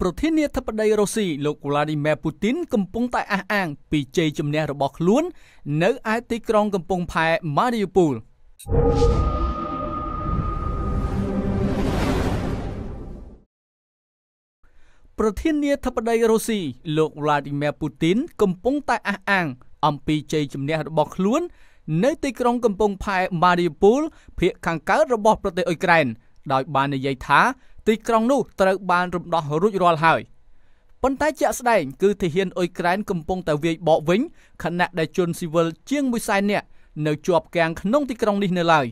ប្រធានាធិបតីរុស្ស៊ីលោក Vladimir Putin កំពុងតែអះអាងពីជ័យជំនះរបស់ខ្លួននៅឯទីក្រុងកំពង់ផែ Mariupol ប្រធានាធិបតីរុស្ស៊ីលោក Vladimir Putin កំពុងតែអះអាងអំពីជ័យជំនះរបស់ខ្លួននៅទីក្រុងកំពង់ផែ Mariupol ភាគខាងកើតរបស់ប្រទេសអ៊ុយក្រែនដោយបាននិយាយថាទីក្រុងនោះត្រូវបានរំដោះរួចរាល់ហើយប៉ុន្តែជាក់ស្ដែង គឺទាហានអ៊ុយក្រែនកំពុងតែវាយបកវិញខណៈដែលជនស៊ីវិលជាង100,000នាក់នៅ ជាប់កាំងក្នុងទីក្រុងនេះនៅឡើយ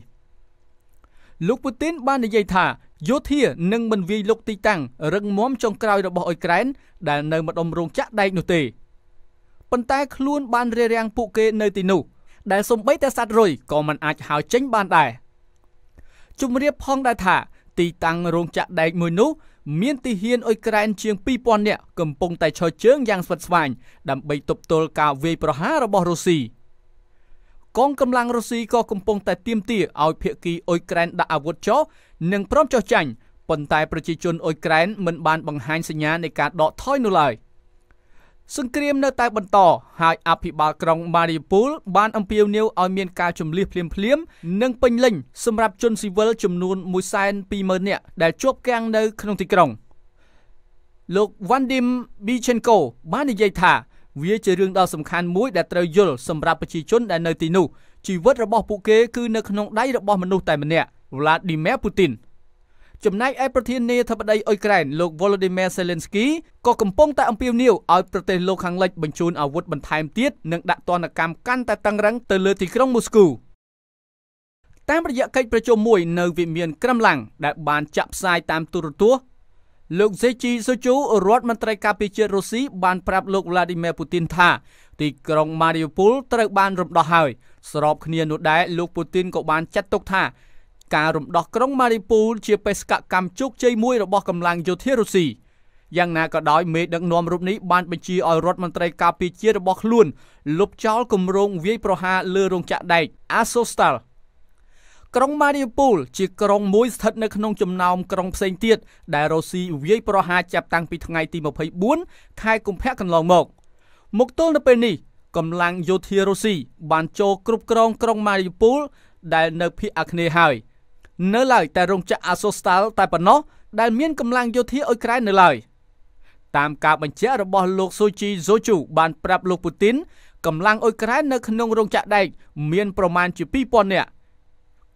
លោកពូទីនបាននិយាយថាយោធានឹងមិនវាយលុកទីតាំងរឹងមាំចុងក្រោយរបស់អ៊ុយក្រែនដែលនៅម្ដុំរោងចក្រដែកនោះទេប៉ុន្តែខ្លួនបានរារាំងពួកគេនៅទីនោះ ដែលសំបីតែសัตว์រុយក៏មិនអាចហៅចេញបានដែរជំរាបផងដែរថាទីតាំងរោងចក្រដែកមួយនោះមានទីហ៊ានអ៊ុយក្រែនជាង2000នាក់កំពុងតែឈរជើងយ៉ាងស្វិតស្វាញដើម្បីទប់ទល់ការវាយប្រហាររបស់រុស្ស៊ីកងកម្លាំងរុស្ស៊ីក៏កំពុងតែទាមទារឲ្យភាគីអ៊ុយក្រែនដាក់អាវុធចោលនិងព្រមចោះចាញ់ប៉ុន្តែប្រជាជនអ៊ុយក្រែនមិនបានបង្ហាញសញ្ញានៃការដកថយនោះឡើយ។សង្គ្រាមនៅតែបន្តហើយអភិបាលក្រុងម៉ារីពូលបានអំពាវនាវឲ្យមានការជំលះភ្លាមភ្លាមនិងពេញលេញសម្រាប់ជនស៊ីវិលចំនួន120,000នាក់ដែលជាប់គាំងនៅក្នុងទីក្រុងលោក Vandim Bichenko បាននិយាយថាវាជារឿងដ៏សំខាន់មួយដែលត្រូវយល់សម្រាប់ប្រជាជនដែលនៅទីនោះជីវិតរបស់ពួកគេគឺនៅក្នុងដៃរបស់មនុស្សតែម្នាក់ Vladimir Putin ចំណែកឯប្រធានាធិបតីអ៊ុយក្រែនលោក Volodymyr Zelensky ក៏កំពុងតែអំពាវនាវឲ្យប្រទេសលោកខាងលិចបញ្ជូនអាវុធបន្ថែមទៀតនិងដាក់ទណ្ឌកម្មកាន់តែតឹងរឹងទៅលើទីក្រុងមូស្គូតាមរយៈកិច្ចប្រជុំមួយនៅវិមានក្រំឡាំងដែលបានចាក់ផ្សាយតាមទូរទស្សន៍លោកសេជីសូជូរដ្ឋមន្ត្រីការពារជាតិរុស្ស៊ីបានប្រាប់លោក Vladimir Putin ថាទីក្រុង Mariupol ត្រូវបានរំដោះហើយស្របគ្នានោះដែរលោក Putin ក៏បានចាត់ទុកថាការរំដោះក្រុងម៉ារីពូលជាបេសកកម្មជោគជ័យមួយរបស់កម្លាំងយោធារុស្ស៊ីយ៉ាងណាក៏ដោយមេដឹកនាំរូបនេះបានបញ្ជាឲ្យរដ្ឋមន្ត្រីការពារជាតិរបស់ខ្លួនលុបចោលគម្រោងវាយប្រហារលើរោងចក្រដែក Azovstal ក្រុងម៉ារីពូល ជាក្រុងមួយស្ថិតនៅក្នុងចំណោមក្រុងផ្សេងទៀតដែលរុស្ស៊ីវាយប្រហារចាប់តាំងពីថ្ងៃទី24ខែកុម្ភៈកន្លងមកមកទល់នៅពេលនេះកម្លាំងយោធារុស្ស៊ីបានចូលគ្រប់គ្រងក្រុងម៉ារីពូល ដែលនៅភាគអាគ្នេយ៍ហើយ។នៅឡើយតែរោងចក្រ Azostal តែប៉ុណ្ណោះដែលមានកម្លាំងយោធាអ៊ុយក្រែននៅឡើយតាមការបញ្ជាក់របស់លោកស៊ូជីโซជូ បាន ប្រាប់លោកពូទីនកម្លាំងអ៊ុយក្រែននៅក្នុងរោងចក្រដែកមាន ប្រមាណជា2000នាក់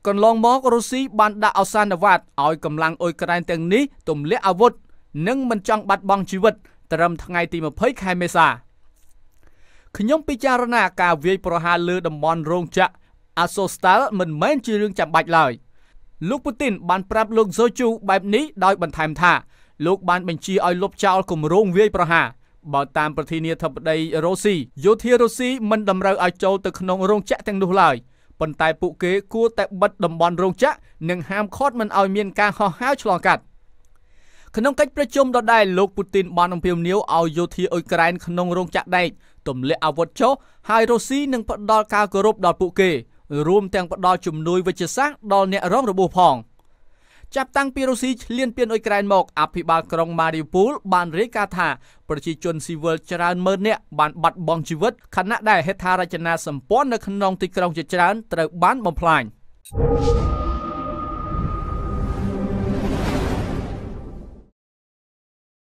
កន្លងមករុស្ស៊ីបានដាក់អសានវត្តឲ្យកម្លាំងអ៊ុយក្រែនទាំងនេះទម្លាក់អាវុធនិងមិនចង់បាត់បង់ជីវិតត្រឹមថ្ងៃទី20ខែមេសាខ្ញុំពិចារណាការវាយប្រហារលើតំបន់រោងចក្រ Azovstal មិនមែនជារឿងចាំបាច់ឡើយ។លោកពូទីនបានប្រាប់លោកសូជូបែបនេះដោយបន្ថែមថាលោកបានបញ្ជាឲ្យលុបចោលគម្រោងវាយប្រហារបើតាមប្រធានាធិបតីរុស្ស៊ីយោធារុស្ស៊ីមិនតម្រូវឲ្យចូលទៅក្នុងរោងចក្រទាំងនោះឡើយប៉ុន្តែពួកគេគួរតែបិទតំបន់រោងចក្រនិងហាមឃាត់មិនឲ្យមានការហោះហើរឆ្លងកាត់ក្នុងកិច្ចប្រជុំដដែលលោកពូទីនបានអំពាវនាវឲ្យយោធាអ៊ុយក្រែនក្នុងរោងចក្រដែកទម្លាក់អាវុធចុះហើយរុស្ស៊ីនឹងផ្ដល់ការគោរពដល់ពួកគេរួមទាំងផ្ដល់ជំនួយវិជ្ជសាស្ត្រដល់អ្នករងរបួសផង ចាប់តាំងពីរុស្ស៊ីឈ្លានពានអ៊ុយក្រែនមកអភិបាលក្រុងម៉ារីពូលបានរាយការណ៍ថាប្រជាជនស៊ីវិលច្រើនម៉ឺននាក់បានបាត់បង់ជីវិតខណៈដែលហេដ្ឋារចនាសម្ព័ន្ធនៅក្នុងទីក្រុងជាច្រើនត្រូវបានបំផ្លាញ thank you